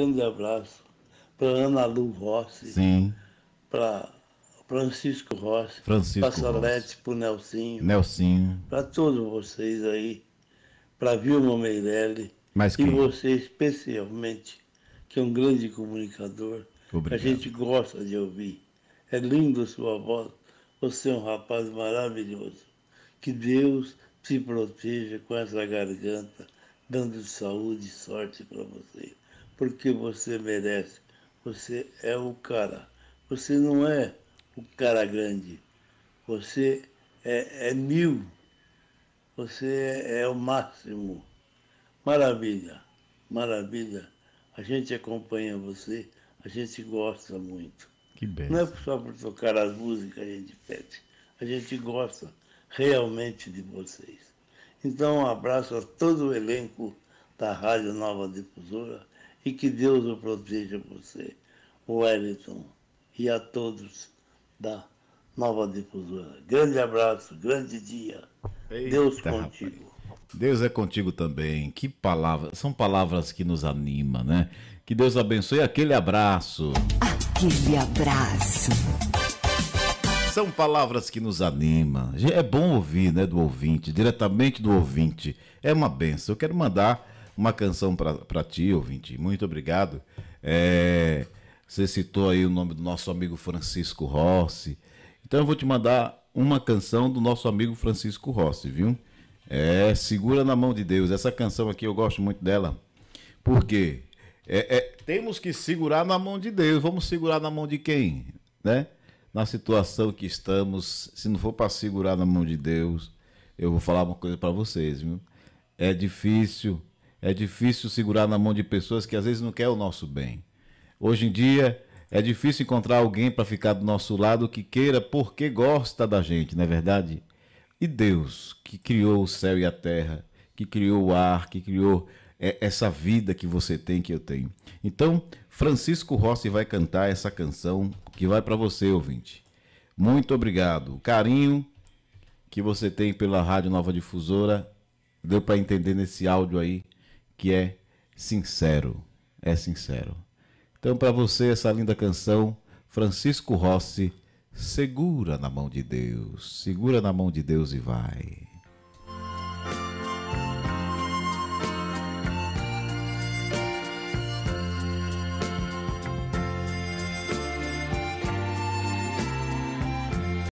grande abraço para Ana Lu Rossi. Sim. Para Francisco Rossi. Francisco para Salete, para Nelsinho. Nelsinho. Para todos vocês aí. Para Vilma Meirelli. Mas quem? E você especialmente, que é um grande comunicador. Obrigado. A gente gosta de ouvir. É lindo sua voz. Você é um rapaz maravilhoso. Que Deus te proteja com essa garganta, dando saúde e sorte para você porque você merece. Você é o cara. Você não é o cara grande. Você é, é mil. Você é, é o máximo. Maravilha, maravilha. A gente acompanha você, a gente gosta muito. Que bem. Não é só por tocar as músicas que a gente pede. A gente gosta realmente de vocês. Então, um abraço a todo o elenco da Rádio Nova Difusora e que Deus o proteja você, Wellington, e a todos da Nova Difusora. Grande abraço, grande dia. Eita, Deus contigo. Rapaz. Deus é contigo também. Que palavras, são palavras que nos anima, né? Que Deus abençoe aquele abraço. Aquele abraço. São palavras que nos anima. É bom ouvir, né, do ouvinte, diretamente do ouvinte. É uma benção. Eu quero mandar uma canção para ti, ouvinte. Muito obrigado. É, você citou aí o nome do nosso amigo Francisco Rossi. Então eu vou te mandar uma canção do nosso amigo Francisco Rossi, viu? É, segura na mão de Deus. Essa canção aqui eu gosto muito dela. Por quê? É, é, temos que segurar na mão de Deus. Vamos segurar na mão de quem? Né? Na situação que estamos, se não for para segurar na mão de Deus, eu vou falar uma coisa para vocês, viu? É difícil é difícil segurar na mão de pessoas que às vezes não quer o nosso bem. Hoje em dia é difícil encontrar alguém para ficar do nosso lado que queira porque gosta da gente, não é verdade? E Deus, que criou o céu e a terra, que criou o ar, que criou é, essa vida que você tem, que eu tenho. Então, Francisco Rossi vai cantar essa canção que vai para você, ouvinte. Muito obrigado. O carinho que você tem pela Rádio Nova Difusora deu para entender nesse áudio aí que é sincero. É sincero. Então, para você, essa linda canção, Francisco Rossi, segura na mão de Deus, segura na mão de Deus e vai.